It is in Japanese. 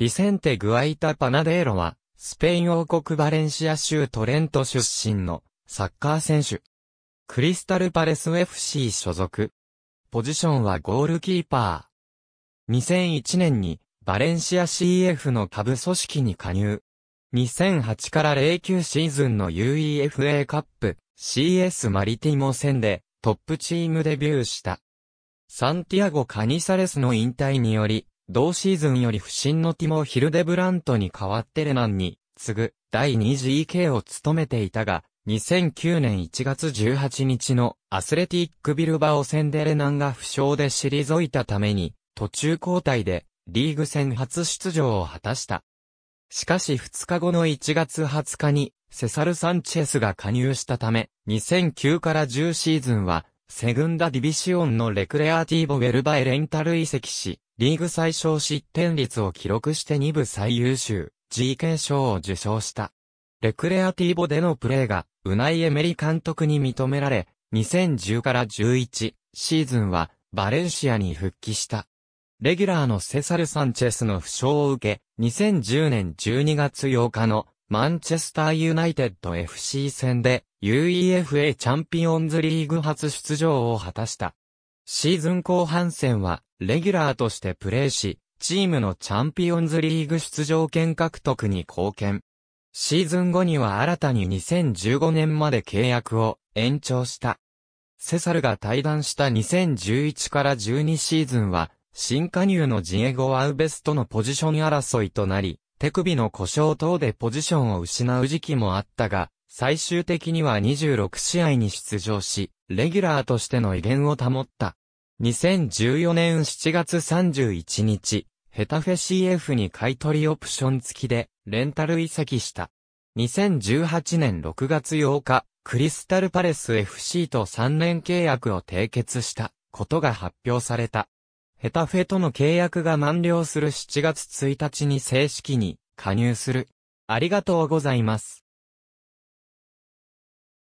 ビセンテ・グアイタ・パナデーロは、スペイン王国バレンシア州トレント出身のサッカー選手。クリスタルパレス FC 所属。ポジションはゴールキーパー。2001年にバレンシア CF の下部組織に加入。2008から09シーズンの UEFA カップ CS マリティモ戦でトップチームデビューした。サンティアゴ・カニサレスの引退により同シーズンより不審のティモ・ヒルデブラントに代わってレナンに、次ぐ、第 2GK を務めていたが、2009年1月18日のアスレティックビルバオ戦でレナンが負傷で退いたために、途中交代で、リーグ戦初出場を果たした。しかし2日後の1月20日に、セサル・サンチェスが加入したため、2009から10シーズンは、セグンダ・ディビシオンのレクレアティーボ・ウェルバへレンタル移籍し、リーグ最小失点率を記録して2部最優秀 GK 賞を受賞した。レクレアティーボでのプレーが、ウナイエメリ監督に認められ、2010から11シーズンは、バレンシアに復帰した。レギュラーのセサル・サンチェスの負傷を受け、2010年12月8日のマンチェスターユナイテッド FC 戦で UEFA チャンピオンズリーグ初出場を果たした。シーズン後半戦はレギュラーとしてプレーし、チームのチャンピオンズリーグ出場権獲得に貢献。シーズン後には新たに2015年まで契約を延長した。セサルが退団した2011から12シーズンは、新加入のジエゴ・アウベストのポジション争いとなり、手首の故障等でポジションを失う時期もあったが、最終的には26試合に出場し、レギュラーとしての威厳を保った。2014年7月31日、ヘタフェ CF に買取オプション付きで、レンタル移籍した。2018年6月8日、クリスタルパレス FC と3年契約を締結したことが発表された。ヘタフェとの契約が満了する7月1日に正式に加入する。ありがとうございます。